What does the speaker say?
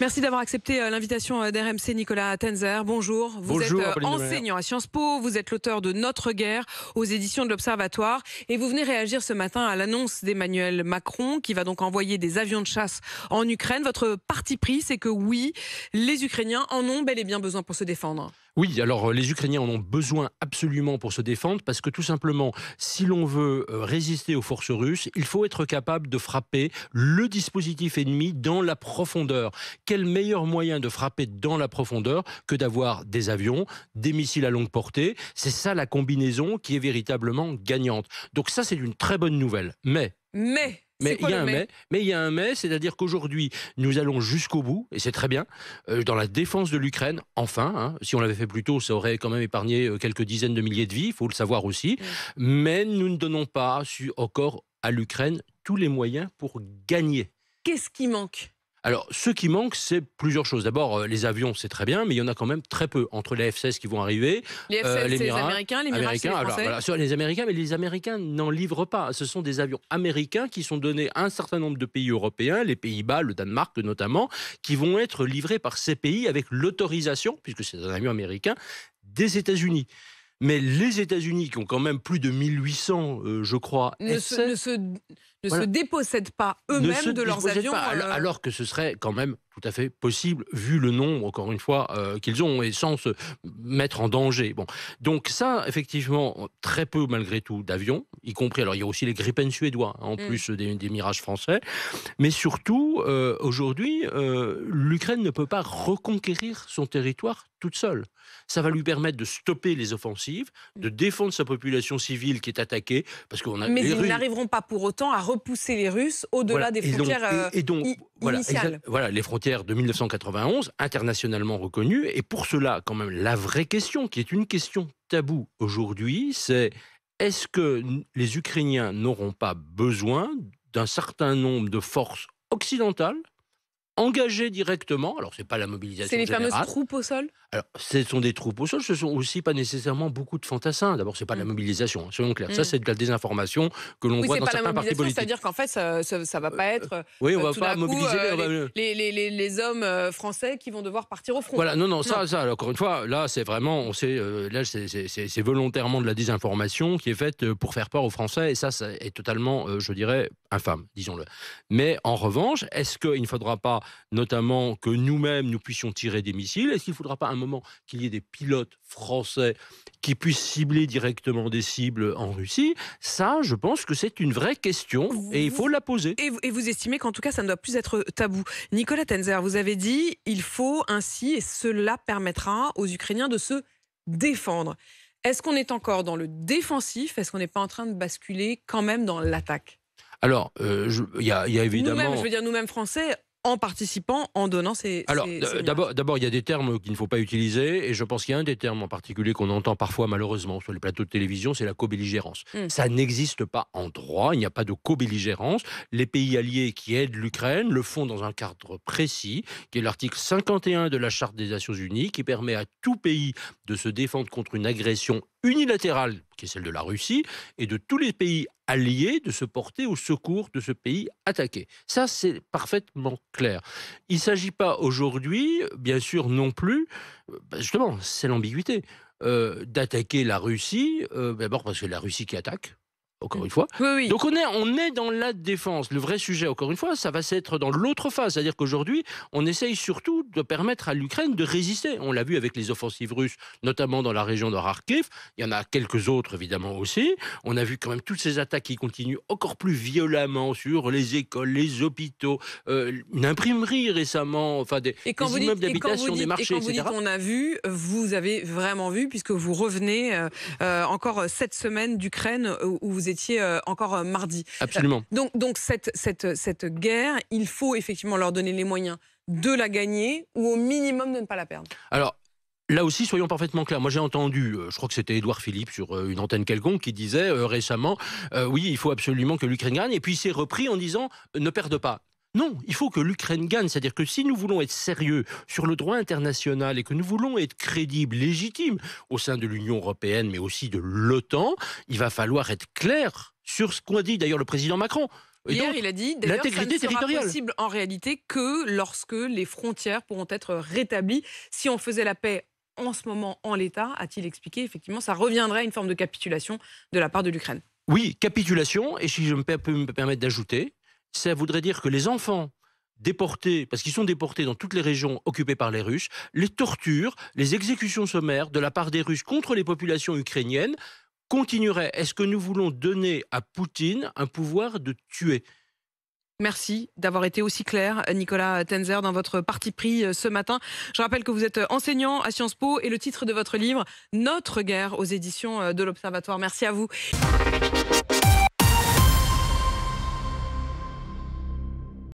Merci d'avoir accepté euh, l'invitation euh, d'RMC Nicolas Tenzer. Bonjour. Vous êtes euh, enseignant à Sciences Po, vous êtes l'auteur de Notre guerre aux éditions de l'Observatoire et vous venez réagir ce matin à l'annonce d'Emmanuel Macron qui va donc envoyer des avions de chasse en Ukraine. Votre parti pris, c'est que oui, les Ukrainiens en ont bel et bien besoin pour se défendre. Oui, alors euh, les Ukrainiens en ont besoin absolument pour se défendre parce que tout simplement, si l'on veut euh, résister aux forces russes, il faut être capable de frapper le dispositif ennemi dans la profondeur. Quel meilleur moyen de frapper dans la profondeur que d'avoir des avions, des missiles à longue portée C'est ça la combinaison qui est véritablement gagnante. Donc ça, c'est une très bonne nouvelle. Mais... Mais mais il y a un mais. Mais il y a un mais, c'est-à-dire qu'aujourd'hui, nous allons jusqu'au bout, et c'est très bien, euh, dans la défense de l'Ukraine, enfin. Hein, si on l'avait fait plus tôt, ça aurait quand même épargné euh, quelques dizaines de milliers de vies, il faut le savoir aussi. Mais nous ne donnons pas encore à l'Ukraine tous les moyens pour gagner. Qu'est-ce qui manque alors, ce qui manque, c'est plusieurs choses. D'abord, euh, les avions, c'est très bien, mais il y en a quand même très peu. Entre les F-16 qui vont arriver, les euh, les, Américains, les Américains, les Américains, mais les Américains n'en livrent pas. Ce sont des avions américains qui sont donnés à un certain nombre de pays européens, les Pays-Bas, le Danemark notamment, qui vont être livrés par ces pays avec l'autorisation, puisque c'est un avion américain, des États-Unis. Mais les États-Unis, qui ont quand même plus de 1800, euh, je crois, F-16, ne se dépossèdent pas eux-mêmes de leurs avions. Euh. alors, que ce serait quand même tout à fait possible vu le nombre, encore une fois, euh, qu'ils ont et sans se mettre en danger. Bon, donc ça, effectivement, très peu malgré tout d'avions, y compris. Alors il y a aussi les Gripen suédois hein, en mm. plus des, des, mirages français, mais surtout euh, aujourd'hui, l'Ukraine ne peut pas reconquérir son territoire toute seule. Ça va lui permettre de stopper les offensives, de mm. défendre sa population civile qui est attaquée, parce qu'on a. Mais ils n'arriveront pas pour autant à repousser les Russes au-delà des frontières et donc, euh, voilà, voilà, les frontières de 1991, internationalement reconnues. Et pour cela, quand même, la vraie question, qui est une question taboue aujourd'hui, c'est est-ce que les Ukrainiens n'auront pas besoin d'un certain nombre de forces occidentales engagées directement Alors, ce n'est pas la mobilisation. C'est les fameuses troupes au sol alors, ce sont des troupes au sol, ce sont aussi pas nécessairement beaucoup de fantassins. D'abord, c'est pas la mm. mobilisation, hein, soyons clairs. Ça, mm. c'est de la désinformation que l'on voit dans certains partis politiques. C'est-à-dire qu'en fait, ça, ça, va pas euh, être. Euh, oui, on euh, va pas mobiliser les, hommes français qui vont devoir partir au front. Voilà, non, non, ça, ça. Encore une fois, là, c'est vraiment, on sait, là, c'est volontairement de la désinformation qui est faite pour faire peur aux Français, et ça, c'est totalement, je dirais, infâme, disons-le. Mais en revanche, est-ce qu'il ne faudra pas, notamment, que nous-mêmes nous puissions tirer des missiles Est-ce qu'il ne faudra pas un moment qu'il y ait des pilotes français qui puissent cibler directement des cibles en Russie, ça, je pense que c'est une vraie question et il faut la poser. Et vous, estimez qu'en tout cas, ça ne doit plus être tabou. Nicolas Tenzer, vous avez dit, il faut ainsi, et cela permettra aux Ukrainiens de se défendre. Est-ce qu'on est encore dans le défensif Est-ce qu'on n'est pas en train de basculer quand même dans l'attaque alors, euh, il y, y, a évidemment. Nous-mêmes, je veux dire, nous-mêmes français, en participant, en donnant ces. Alors, euh, d'abord, il y a des termes qu'il ne faut pas utiliser, et je pense qu'il y a un des termes en particulier qu'on entend parfois malheureusement sur les plateaux de télévision, c'est la co-belligérance. Hmm. Ça n'existe pas en droit, il n'y a pas de co-belligérance. Les pays alliés qui aident l'Ukraine le font dans un cadre précis, qui est l'article 51 de la Charte des Nations Unies, qui permet à tout pays de se défendre contre une agression unilatérale, qui est celle de la Russie, et de tous les pays alliés de se porter au secours de ce pays attaqué. Ça, c'est parfaitement clair. Il ne s'agit pas aujourd'hui, bien sûr non plus, euh, bah, justement, c'est l'ambiguïté, euh, d'attaquer la Russie, euh, d'abord parce que la Russie qui attaque, encore une fois. Donc on est, on est dans la défense. Le vrai sujet, encore une fois, ça va s'être dans l'autre phase. C'est-à-dire qu'aujourd'hui, on essaye surtout de permettre à l'Ukraine de résister. On l'a vu avec les offensives russes, notamment dans la région de Kharkiv. Il y en a quelques autres, évidemment, aussi. On a vu quand même toutes ces attaques qui continuent encore plus violemment sur les écoles, les hôpitaux, euh, une imprimerie récemment, enfin des, immeubles d'habitation, des marchés, et quand vous Dites qu'on a vu, vous avez vraiment vu, puisque vous revenez euh, euh, encore cette semaine d'Ukraine euh, où vous étiez euh, encore euh, mardi. Absolument. Euh, donc, cette, guerre, il faut effectivement leur donner les moyens de la gagner ou au minimum de ne pas la perdre. Alors, Là aussi, soyons parfaitement clairs. Moi, j'ai entendu, je crois que c'était Édouard Philippe sur une antenne quelconque, qui disait récemment, oui, il faut absolument que l'Ukraine gagne. Et puis, il s'est repris en disant, ne perde pas. Non, il faut que l'Ukraine gagne. C'est-à-dire que si nous voulons être sérieux sur le droit international et que nous voulons être crédibles, légitimes au sein de l'Union européenne, mais aussi de l'OTAN, il va falloir être clair sur ce qu'a dit d'ailleurs le président Macron. Hier, il a dit l'intégrité territoriale. possible en réalité que lorsque les frontières pourront être rétablies. Si on faisait la paix en ce moment en l'État, a-t-il expliqué, effectivement, ça reviendrait à une forme de capitulation de la part de l'Ukraine. Oui, capitulation, et si je me peux me permettre d'ajouter, ça voudrait dire que les enfants déportés, parce qu'ils sont déportés dans toutes les régions occupées par les Russes, les tortures, les exécutions sommaires de la part des Russes contre les populations ukrainiennes continueraient. Est-ce que nous voulons donner à Poutine un pouvoir de tuer Merci d'avoir été aussi clair, Nicolas Tenzer, dans votre parti pris euh, ce matin. Je rappelle que vous êtes euh, enseignant à Sciences Po et le titre de votre livre, Notre guerre aux éditions euh, de l'Observatoire. Merci à vous.